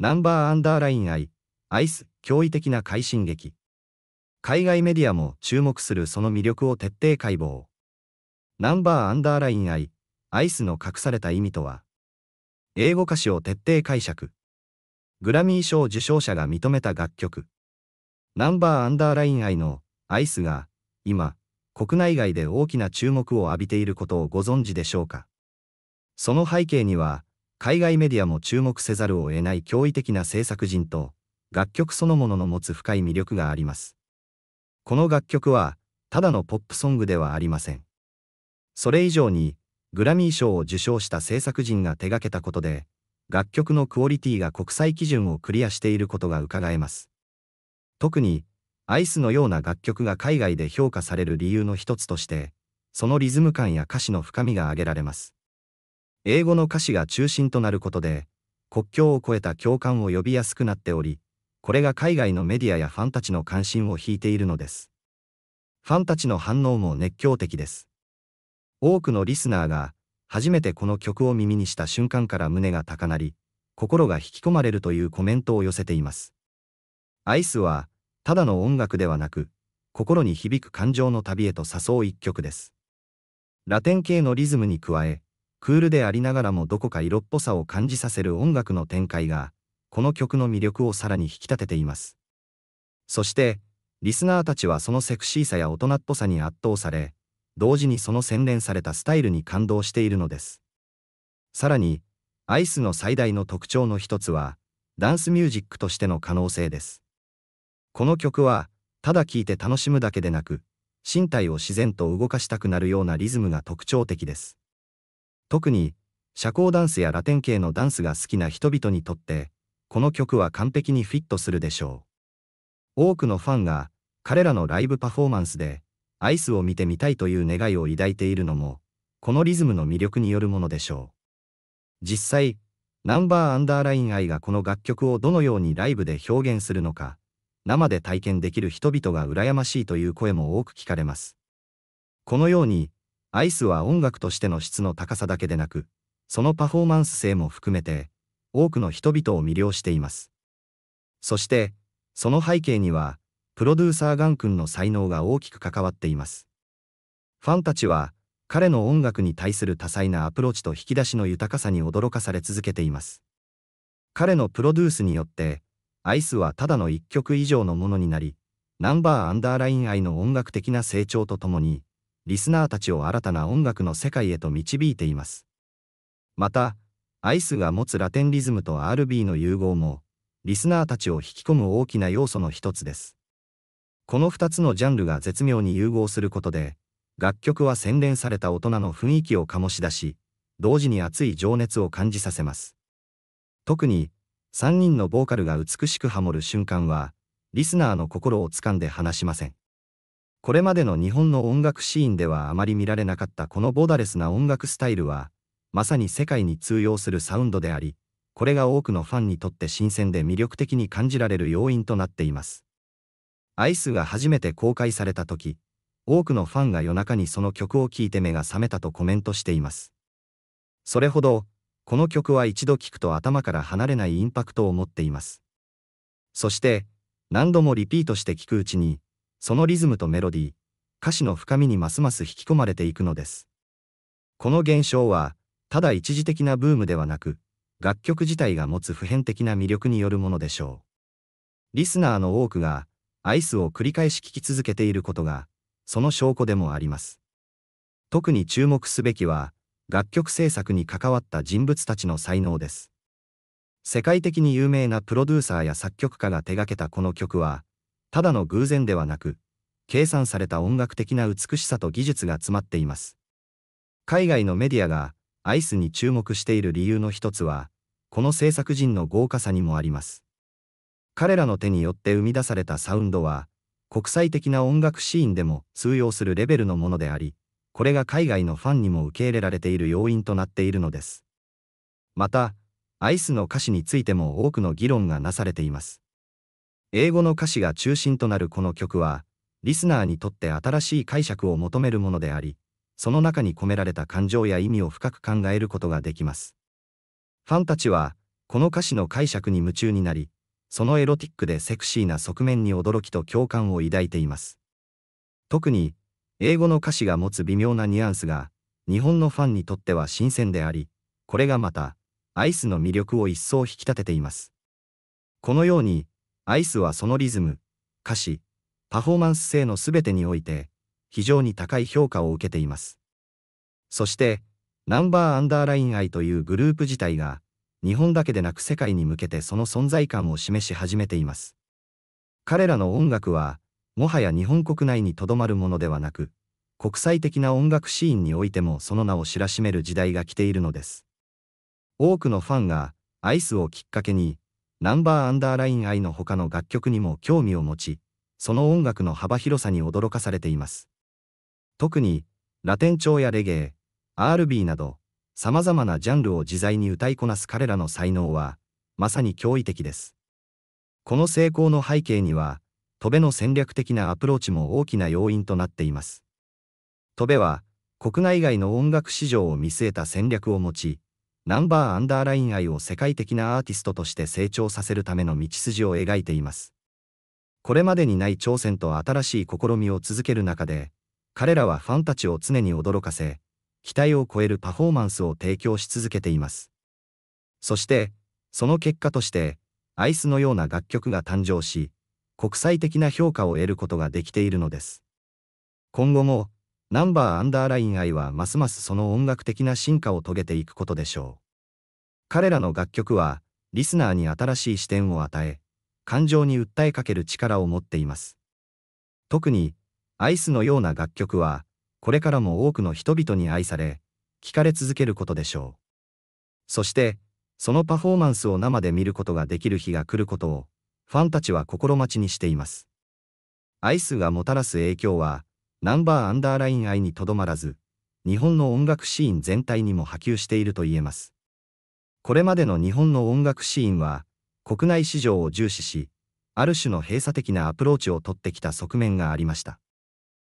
ナンバーアンダーラインイ、アイス、驚異的な快進撃。海外メディアも注目するその魅力を徹底解剖。ナンバーアンダーラインイ、アイスの隠された意味とは、英語歌詞を徹底解釈。グラミー賞受賞者が認めた楽曲。ナンバーアンダーラインイのアイスが、今、国内外で大きな注目を浴びていることをご存知でしょうか。その背景には、海外メディアも注目せざるを得ない驚異的な制作人と、楽曲そのものの持つ深い魅力があります。この楽曲は、ただのポップソングではありません。それ以上に、グラミー賞を受賞した制作人が手掛けたことで、楽曲のクオリティが国際基準をクリアしていることが伺えます。特に、アイスのような楽曲が海外で評価される理由の一つとして、そのリズム感や歌詞の深みが挙げられます。英語の歌詞が中心となることで、国境を越えた共感を呼びやすくなっており、これが海外のメディアやファンたちの関心を引いているのです。ファンたちの反応も熱狂的です。多くのリスナーが、初めてこの曲を耳にした瞬間から胸が高鳴り、心が引き込まれるというコメントを寄せています。アイスは、ただの音楽ではなく、心に響く感情の旅へと誘う一曲です。ラテン系のリズムに加え、クールでありながらもどこか色っぽさを感じさせる音楽の展開が、この曲の魅力をさらに引き立てています。そして、リスナーたちはそのセクシーさや大人っぽさに圧倒され、同時にその洗練されたスタイルに感動しているのです。さらに、アイスの最大の特徴の一つは、ダンスミュージックとしての可能性です。この曲は、ただ聴いて楽しむだけでなく、身体を自然と動かしたくなるようなリズムが特徴的です。特に、社交ダンスやラテン系のダンスが好きな人々にとって、この曲は完璧にフィットするでしょう。多くのファンが、彼らのライブパフォーマンスで、アイスを見てみたいという願いを抱いているのも、このリズムの魅力によるものでしょう。実際、ナンバーアンダーライン愛がこの楽曲をどのようにライブで表現するのか、生で体験できる人々が羨ましいという声も多く聞かれます。このように、アイスは音楽としての質の高さだけでなく、そのパフォーマンス性も含めて、多くの人々を魅了しています。そして、その背景には、プロデューサーガン君の才能が大きく関わっています。ファンたちは、彼の音楽に対する多彩なアプローチと引き出しの豊かさに驚かされ続けています。彼のプロデュースによって、アイスはただの一曲以上のものになり、ナンバーアンダーライン愛の音楽的な成長とともに、リスナーたちを新たな音楽の世界へと導いています。また、アイスが持つラテンリズムと RB の融合も、リスナーたちを引き込む大きな要素の一つです。この2つのジャンルが絶妙に融合することで、楽曲は洗練された大人の雰囲気を醸し出し、同時に熱い情熱を感じさせます。特に、3人のボーカルが美しくハモる瞬間は、リスナーの心をつかんで離しません。これまでの日本の音楽シーンではあまり見られなかったこのボーダレスな音楽スタイルは、まさに世界に通用するサウンドであり、これが多くのファンにとって新鮮で魅力的に感じられる要因となっています。アイスが初めて公開された時、多くのファンが夜中にその曲を聴いて目が覚めたとコメントしています。それほど、この曲は一度聴くと頭から離れないインパクトを持っています。そして、何度もリピートして聴くうちに、そのリズムとメロディー、歌詞の深みにますます引き込まれていくのです。この現象は、ただ一時的なブームではなく、楽曲自体が持つ普遍的な魅力によるものでしょう。リスナーの多くが、アイスを繰り返し聴き続けていることが、その証拠でもあります。特に注目すべきは、楽曲制作に関わった人物たちの才能です。世界的に有名なプロデューサーや作曲家が手がけたこの曲は、ただの偶然ではなく、計算された音楽的な美しさと技術が詰まっています。海外のメディアがアイスに注目している理由の一つは、この制作陣の豪華さにもあります。彼らの手によって生み出されたサウンドは、国際的な音楽シーンでも通用するレベルのものであり、これが海外のファンにも受け入れられている要因となっているのです。また、アイスの歌詞についても多くの議論がなされています。英語の歌詞が中心となるこの曲は、リスナーにとって新しい解釈を求めるものであり、その中に込められた感情や意味を深く考えることができます。ファンたちは、この歌詞の解釈に夢中になり、そのエロティックでセクシーな側面に驚きと共感を抱いています。特に、英語の歌詞が持つ微妙なニュアンスが、日本のファンにとっては新鮮であり、これがまた、アイスの魅力を一層引き立てています。このように、アイスはそのリズム、歌詞、パフォーマンス性の全てにおいて、非常に高い評価を受けています。そして、ナンバーアンダーライン愛というグループ自体が、日本だけでなく世界に向けてその存在感を示し始めています。彼らの音楽は、もはや日本国内にとどまるものではなく、国際的な音楽シーンにおいてもその名を知らしめる時代が来ているのです。多くのファンが、アイスをきっかけに、ナンバーアンダーライン愛の他の楽曲にも興味を持ち、その音楽の幅広さに驚かされています。特に、ラテン調やレゲエ、R&B など、様々なジャンルを自在に歌いこなす彼らの才能は、まさに驚異的です。この成功の背景には、戸辺の戦略的なアプローチも大きな要因となっています。戸ベは、国内外の音楽市場を見据えた戦略を持ち、ナンバーアンダーライン愛を世界的なアーティストとして成長させるための道筋を描いています。これまでにない挑戦と新しい試みを続ける中で、彼らはファンたちを常に驚かせ、期待を超えるパフォーマンスを提供し続けています。そして、その結果として、アイスのような楽曲が誕生し、国際的な評価を得ることができているのです。今後も、ナンバーアンダーライン愛はますますその音楽的な進化を遂げていくことでしょう。彼らの楽曲は、リスナーに新しい視点を与え、感情に訴えかける力を持っています。特に、アイスのような楽曲は、これからも多くの人々に愛され、聞かれ続けることでしょう。そして、そのパフォーマンスを生で見ることができる日が来ることを、ファンたちは心待ちにしています。アイスがもたらす影響は、ナンバーアンダーライン愛にとどまらず、日本の音楽シーン全体にも波及していると言えます。これまでの日本の音楽シーンは、国内市場を重視し、ある種の閉鎖的なアプローチをとってきた側面がありました。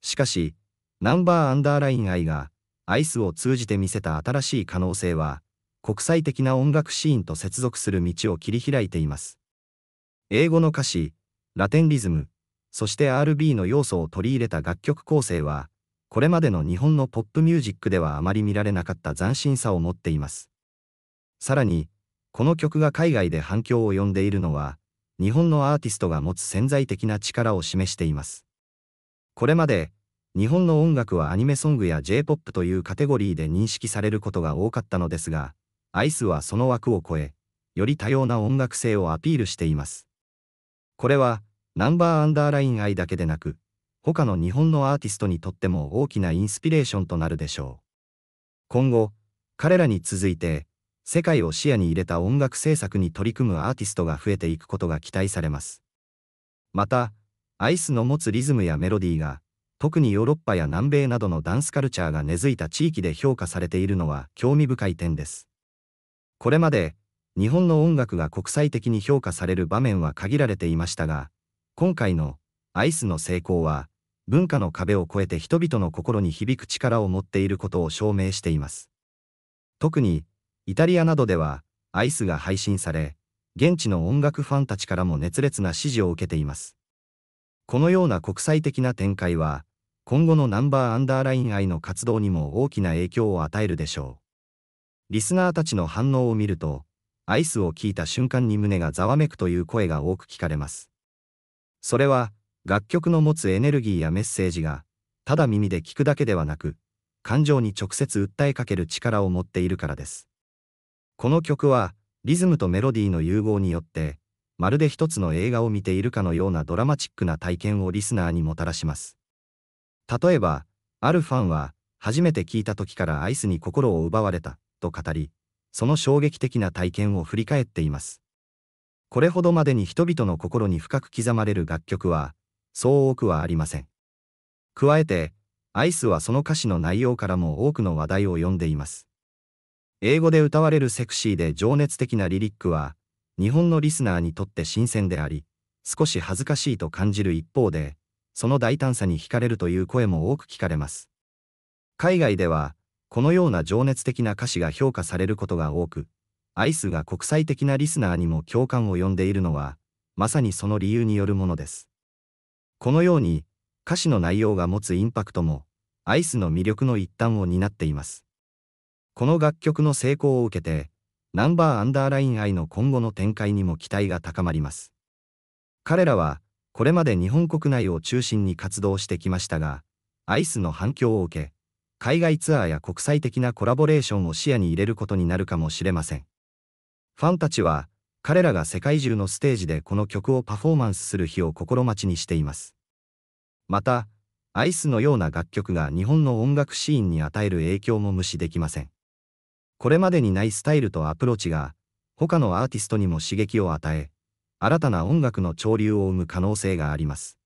しかし、ナンバーアンダーライン愛が、アイスを通じて見せた新しい可能性は、国際的な音楽シーンと接続する道を切り開いています。英語の歌詞、ラテンリズム、そして RB の要素を取り入れた楽曲構成は、これまでの日本のポップミュージックではあまり見られなかった斬新さを持っています。さらに、この曲が海外で反響を呼んでいるのは、日本のアーティストが持つ潜在的な力を示しています。これまで、日本の音楽はアニメソングや J-POP というカテゴリーで認識されることが多かったのですが、アイスはその枠を超え、より多様な音楽性をアピールしています。これは、ナンバーアンダーラインイだけでなく、他の日本のアーティストにとっても大きなインスピレーションとなるでしょう。今後、彼らに続いて、世界を視野に入れた音楽制作に取り組むアーティストが増えていくことが期待されます。また、アイスの持つリズムやメロディーが、特にヨーロッパや南米などのダンスカルチャーが根付いた地域で評価されているのは興味深い点です。これまで、日本の音楽が国際的に評価される場面は限られていましたが、今回のアイスの成功は、文化の壁を越えて人々の心に響く力を持っていることを証明しています。特に、イタリアなどでは、アイスが配信され、現地の音楽ファンたちからも熱烈な支持を受けています。このような国際的な展開は、今後のナンバーアンダーライン愛の活動にも大きな影響を与えるでしょう。リスナーたちの反応を見ると、アイスを聞いた瞬間に胸がざわめくという声が多く聞かれます。それは楽曲の持つエネルギーやメッセージがただ耳で聞くだけではなく感情に直接訴えかける力を持っているからです。この曲はリズムとメロディーの融合によってまるで一つの映画を見ているかのようなドラマチックな体験をリスナーにもたらします。例えばあるファンは初めて聞いた時からアイスに心を奪われたと語りその衝撃的な体験を振り返っています。これほどまでに人々の心に深く刻まれる楽曲は、そう多くはありません。加えて、アイスはその歌詞の内容からも多くの話題を呼んでいます。英語で歌われるセクシーで情熱的なリリックは、日本のリスナーにとって新鮮であり、少し恥ずかしいと感じる一方で、その大胆さに惹かれるという声も多く聞かれます。海外では、このような情熱的な歌詞が評価されることが多く、アイスが国際的なリスナーにも共感を呼んでいるのは、まさにその理由によるものです。このように、歌詞の内容が持つインパクトも、アイスの魅力の一端を担っています。この楽曲の成功を受けて、ナンバーアンダーライン愛の今後の展開にも期待が高まります。彼らは、これまで日本国内を中心に活動してきましたが、アイスの反響を受け、海外ツアーや国際的なコラボレーションを視野に入れることになるかもしれません。ファンたちは、彼らが世界中のステージでこの曲をパフォーマンスする日を心待ちにしています。また、アイスのような楽曲が日本の音楽シーンに与える影響も無視できません。これまでにないスタイルとアプローチが、他のアーティストにも刺激を与え、新たな音楽の潮流を生む可能性があります。